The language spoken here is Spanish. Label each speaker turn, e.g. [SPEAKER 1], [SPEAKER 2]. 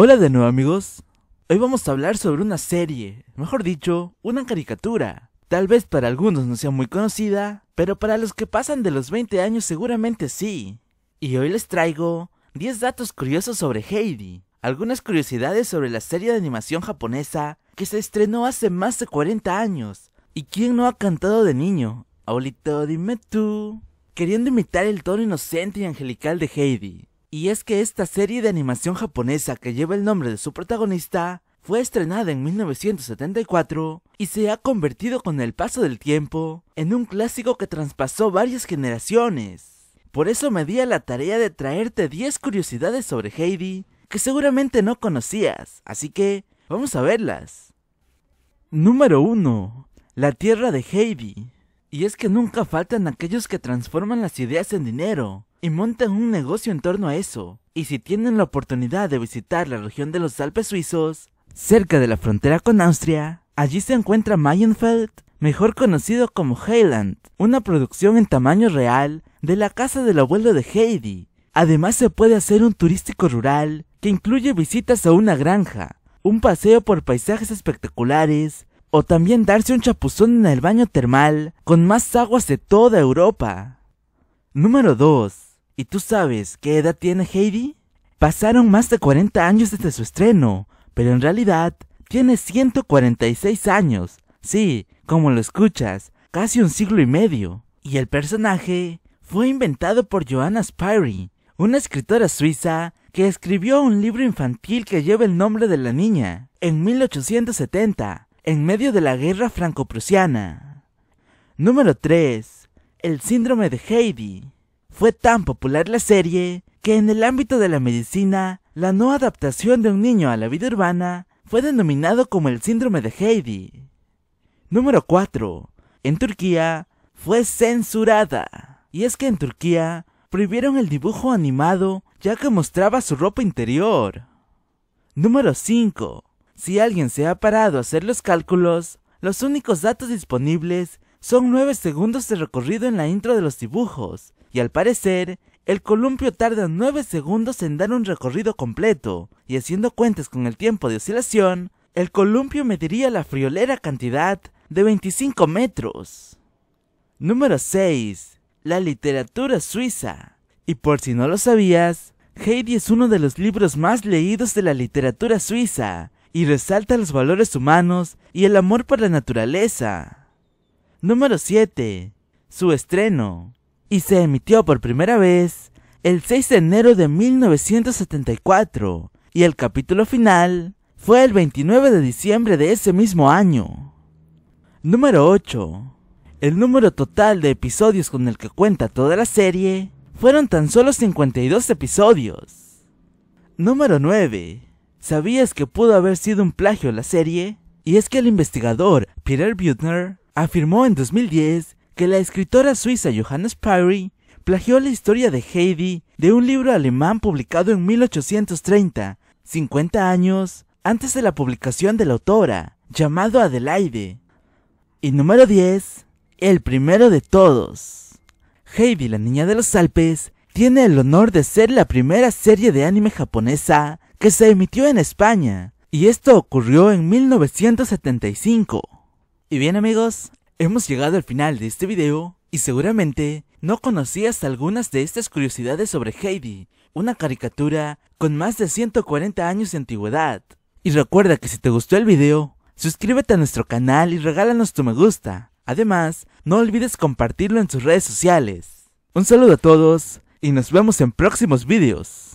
[SPEAKER 1] Hola de nuevo amigos, hoy vamos a hablar sobre una serie, mejor dicho, una caricatura. Tal vez para algunos no sea muy conocida, pero para los que pasan de los 20 años seguramente sí. Y hoy les traigo 10 datos curiosos sobre Heidi, algunas curiosidades sobre la serie de animación japonesa que se estrenó hace más de 40 años. ¿Y quién no ha cantado de niño? Aulito, dime tú. Queriendo imitar el tono inocente y angelical de Heidi, y es que esta serie de animación japonesa que lleva el nombre de su protagonista fue estrenada en 1974 y se ha convertido con el paso del tiempo en un clásico que traspasó varias generaciones. Por eso me di a la tarea de traerte 10 curiosidades sobre Heidi que seguramente no conocías, así que vamos a verlas. Número 1. La tierra de Heidi. Y es que nunca faltan aquellos que transforman las ideas en dinero y montan un negocio en torno a eso. Y si tienen la oportunidad de visitar la región de los Alpes suizos, cerca de la frontera con Austria, allí se encuentra Mayenfeld, mejor conocido como Heiland, una producción en tamaño real de la casa del abuelo de Heidi. Además se puede hacer un turístico rural que incluye visitas a una granja, un paseo por paisajes espectaculares o también darse un chapuzón en el baño termal con más aguas de toda Europa. Número 2. ¿Y tú sabes qué edad tiene Heidi? Pasaron más de 40 años desde su estreno, pero en realidad tiene 146 años. Sí, como lo escuchas, casi un siglo y medio. Y el personaje fue inventado por Joanna Spyri, una escritora suiza que escribió un libro infantil que lleva el nombre de la niña en 1870 en medio de la guerra franco-prusiana. Número 3. El síndrome de Heidi. Fue tan popular la serie que en el ámbito de la medicina, la no adaptación de un niño a la vida urbana fue denominado como el síndrome de Heidi. Número 4. En Turquía fue censurada. Y es que en Turquía prohibieron el dibujo animado ya que mostraba su ropa interior. Número 5. Si alguien se ha parado a hacer los cálculos, los únicos datos disponibles son 9 segundos de recorrido en la intro de los dibujos, y al parecer, el columpio tarda 9 segundos en dar un recorrido completo, y haciendo cuentas con el tiempo de oscilación, el columpio mediría la friolera cantidad de 25 metros. Número 6. La literatura suiza. Y por si no lo sabías, Heidi es uno de los libros más leídos de la literatura suiza, y resalta los valores humanos y el amor por la naturaleza. Número 7. Su estreno. Y se emitió por primera vez el 6 de enero de 1974 y el capítulo final fue el 29 de diciembre de ese mismo año. Número 8. El número total de episodios con el que cuenta toda la serie fueron tan solo 52 episodios. Número 9. ¿Sabías que pudo haber sido un plagio la serie? Y es que el investigador Peter Butner afirmó en 2010 que la escritora suiza Johannes Spyri plagió la historia de Heidi de un libro alemán publicado en 1830, 50 años antes de la publicación de la autora, llamado Adelaide. Y número 10, el primero de todos. Heidi, la niña de los Alpes, tiene el honor de ser la primera serie de anime japonesa que se emitió en España, y esto ocurrió en 1975. Y bien amigos, hemos llegado al final de este video, y seguramente no conocías algunas de estas curiosidades sobre Heidi, una caricatura con más de 140 años de antigüedad. Y recuerda que si te gustó el video, suscríbete a nuestro canal y regálanos tu me gusta. Además, no olvides compartirlo en sus redes sociales. Un saludo a todos y nos vemos en próximos videos.